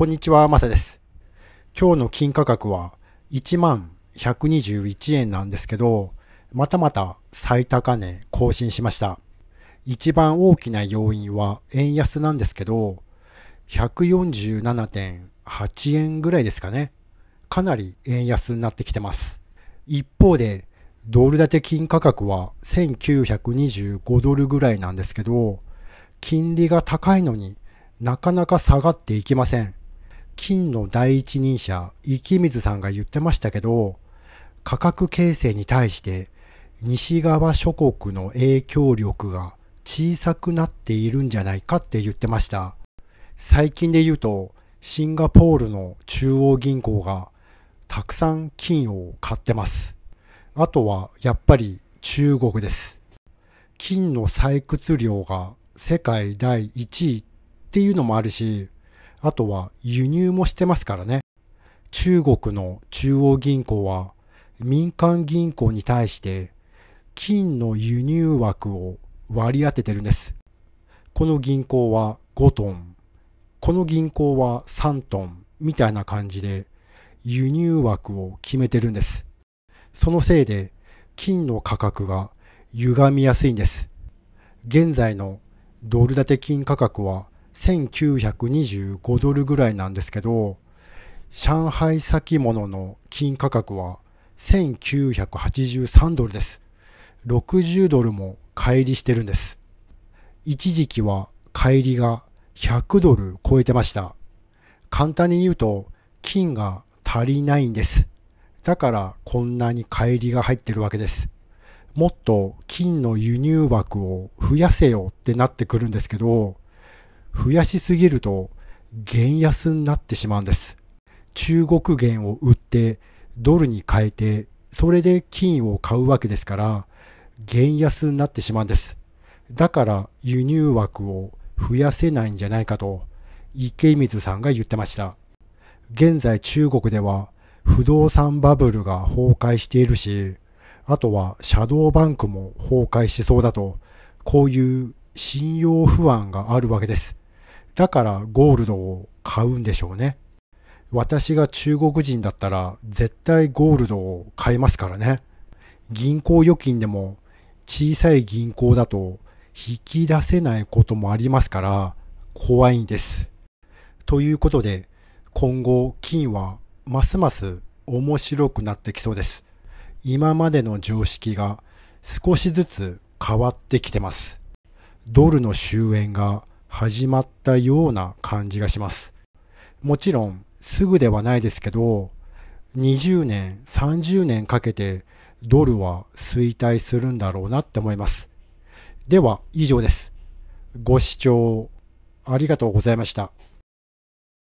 こんにちは、まさです。今日の金価格は1万121円なんですけど、またまた最高値更新しました。一番大きな要因は円安なんですけど、147.8円ぐらいですかね。かなり円安になってきてます。一方で、ドル建て金価格は1925ドルぐらいなんですけど、金利が高いのになかなか下がっていきません。金の第一人者、池水さんが言ってましたけど、価格形成に対して西側諸国の影響力が小さくなっているんじゃないかって言ってました。最近で言うと、シンガポールの中央銀行がたくさん金を買ってます。あとはやっぱり中国です。金の採掘量が世界第1位っていうのもあるし、あとは輸入もしてますからね。中国の中央銀行は民間銀行に対して金の輸入枠を割り当ててるんです。この銀行は5トン、この銀行は3トンみたいな感じで輸入枠を決めてるんです。そのせいで金の価格が歪みやすいんです。現在のドル建て金価格は1925ドルぐらいなんですけど上海先物の金価格は1983ドルです60ドルも乖離してるんです一時期は乖離が100ドル超えてました簡単に言うと金が足りないんですだからこんなに乖離が入ってるわけですもっと金の輸入枠を増やせよってなってくるんですけど増やしすぎると減安になってしまうんです。中国元を売ってドルに変えてそれで金を買うわけですから減安になってしまうんです。だから輸入枠を増やせないんじゃないかと池水さんが言ってました。現在中国では不動産バブルが崩壊しているし、あとはシャドーバンクも崩壊しそうだと、こういう信用不安があるわけです。だからゴールドを買うんでしょうね。私が中国人だったら絶対ゴールドを買いますからね。銀行預金でも小さい銀行だと引き出せないこともありますから怖いんです。ということで今後金はますます面白くなってきそうです。今までの常識が少しずつ変わってきてます。ドルの終焉が始まったような感じがします。もちろんすぐではないですけど、20年、30年かけてドルは衰退するんだろうなって思います。では以上です。ご視聴ありがとうございました。